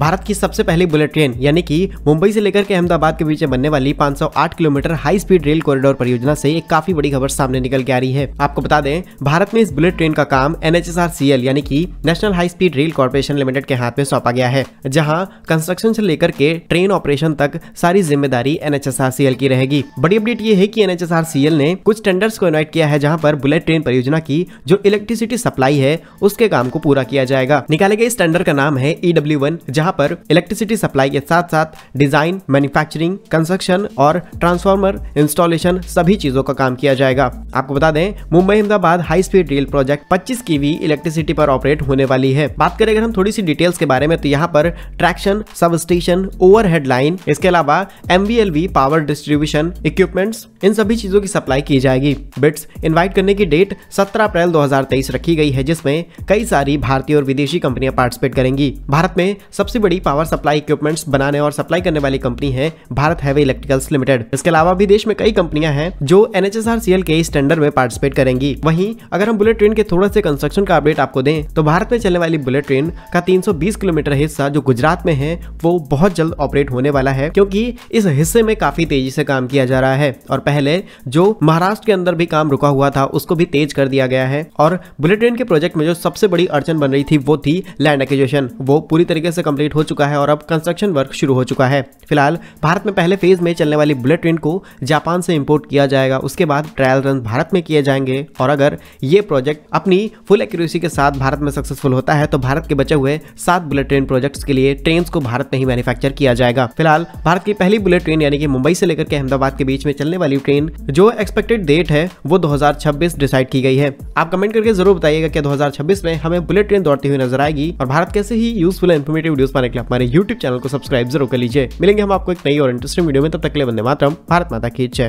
भारत की सबसे पहली बुलेट ट्रेन यानी कि मुंबई से लेकर के अहमदाबाद के बीच में बनने वाली 508 kilometre high speed rail corridor परियोजना से एक काफी बड़ी खबर सामने निकल के आ रही है आपको बता दें भारत में इस बुलेट ट्रेन का काम एनएचएसआरसीएल यानी कि national high speed rail corporation limited के हाथ में सौंपा गया है जहाँ कंस्ट्रक्शन से लेकर के ट्रेन ऑपरेशन तक सारी जिम्मेदारी एन की रहेगी बड़ी अपडेट ये है की एनएचएसआरसीएल ने कुछ टेंडर्स को इन्वाइट किया है जहाँ पर बुलेट ट्रेन परियोजना की जो इलेक्ट्रिसिटी सप्लाई है उसके काम को पूरा किया जाएगा निकाले गए इस टेंडर का नाम है ईडब्ल्यू e वन जहाँ यहाँ पर इलेक्ट्रिसिटी सप्लाई के साथ साथ डिजाइन मैन्युफैक्चरिंग कंस्ट्रक्शन और ट्रांसफार्मर इंस्टॉलेशन सभी चीजों का काम किया जाएगा आपको बता दें Mumbai Ahmedabad high speed rail project पच्चीस की वी इलेक्ट्रिसिटी पर ऑपरेट होने वाली है बात करें अगर हम थोड़ी सी डिटेल्स के बारे में तो यहाँ पर traction sub station over line इसके अलावा एम पावर डिस्ट्रीब्यूशन इक्विपमेंट्स इन सभी चीजों की सप्लाई की जाएगी बिट्स इन्वाइट करने की डेट 17 अप्रैल 2023 रखी गई है जिसमें कई सारी भारतीय और विदेशी कंपनियां पार्टिसिपेट करेंगी भारत में सबसे सबसे बड़ी पावर सप्लाई इक्विपमेंट्स बनाने और सप्लाई करने वाली कंपनी है भारत हैवी इलेक्ट्रिकल्स लिमिटेड इसके अलावा भी देश में कई कंपनियां हैं जो एन के इस टेंडर में पार्टिसिपेट करेंगी वहीं अगर हम बुलेट ट्रेन के थोड़ा से कंस्ट्रक्शन का अपडेट आपको दें तो भारत में चलने वाली बुलेट ट्रेन का तीन किलोमीटर हिस्सा जो गुजरात में है वो बहुत जल्द ऑपरेट होने वाला है क्योंकि इस हिस्से में काफी तेजी से काम किया जा रहा है और पहले जो महाराष्ट्र के अंदर भी काम रुका हुआ था उसको भी तेज कर दिया गया है और बुलेट ट्रेन के प्रोजेक्ट में जो सबसे बड़ी अड़चन बन रही थी वो थी लैंड एक्विजिशन वो पूरी तरीके से कम्प्लीट कंप्लीट हो चुका है और अब कंस्ट्रक्शन वर्क शुरू हो चुका है फिलहाल भारत में पहले फेज में चलने वाली बुलेट ट्रेन को जापान से इम्पोर्ट किया जाएगा उसके बाद ट्रायल रन भारत में किए जाएंगे और अगर ये प्रोजेक्ट अपनी फुल एक्यूरेसी के साथ भारत में सक्सेसफुल होता है तो भारत के बचे हुए सात बुलेट ट्रेन प्रोजेक्ट के लिए ट्रेन को भारत में ही मैन्युफैक्चर किया जाएगा फिलहाल भारत की पहली बुलेट ट्रेन यानी कि मुंबई से लेकर के अहमदाबाद के बीच में चलने वाली ट्रेन जो एक्सपेक्टेड डेट है वो दो डिसाइड की गई है आप कमेंट करके जरूर बताइएगा कि 2026 में हमें बुलेट ट्रेन दौड़ती हुई नजर आएगी और भारत कैसे ही यूजफुल इन्फॉर्मेटिव वीडियो वीडियोस पाने के लिए हमारे यूट्यूब चैनल को सब्सक्राइब जरूर कर लीजिए मिलेंगे हम आपको एक नई और इंटरेस्टिंग वीडियो में तब तक के लिए बंदे मातरम भारत माता की जय